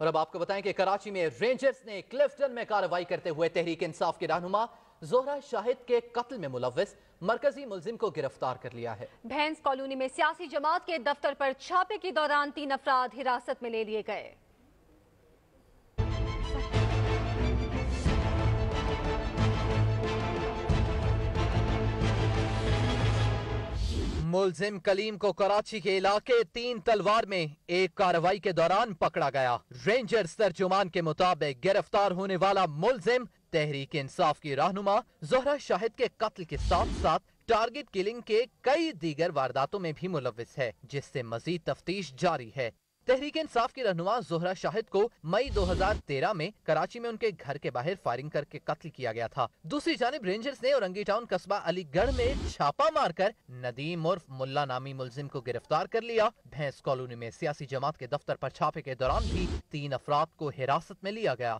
और अब आपको बताएं कि कराची में रेंजर्स ने क्लिफ्टन में कार्रवाई करते हुए तहरीक इंसाफ के रहनुमा जोहरा शाहिद के कत्ल में मुलविस मरकजी मुलिम को गिरफ्तार कर लिया है भैंस कॉलोनी में सियासी जमात के दफ्तर पर छापे के दौरान तीन अफराद हिरासत में ले लिए गए मुलजिम कलीम को कराची के इलाके तीन तलवार में एक कार्रवाई के दौरान पकड़ा गया रेंजर्स तर्जुमान के मुताबिक गिरफ्तार होने वाला मुलजिम तहरीक इंसाफ की रहनुमा जोहरा शाहिद के कत्ल के साथ साथ टारगेट किलिंग के कई दीगर वारदातों में भी मुलविस है जिससे मजीद तफ्तीश जारी है तहरीक इंसाफ की रहनुमा जोहरा शाहिद को मई 2013 में कराची में उनके घर के बाहर फायरिंग करके कत्ल किया गया था दूसरी जानब रेंजर्स ने औरंगी टाउन कस्बा अलीगढ़ में छापा मारकर नदीम उर्फ मुल्ला नामी मुलजिम को गिरफ्तार कर लिया भैंस कॉलोनी में सियासी जमात के दफ्तर आरोप छापे के दौरान भी तीन अफराद को हिरासत में लिया गया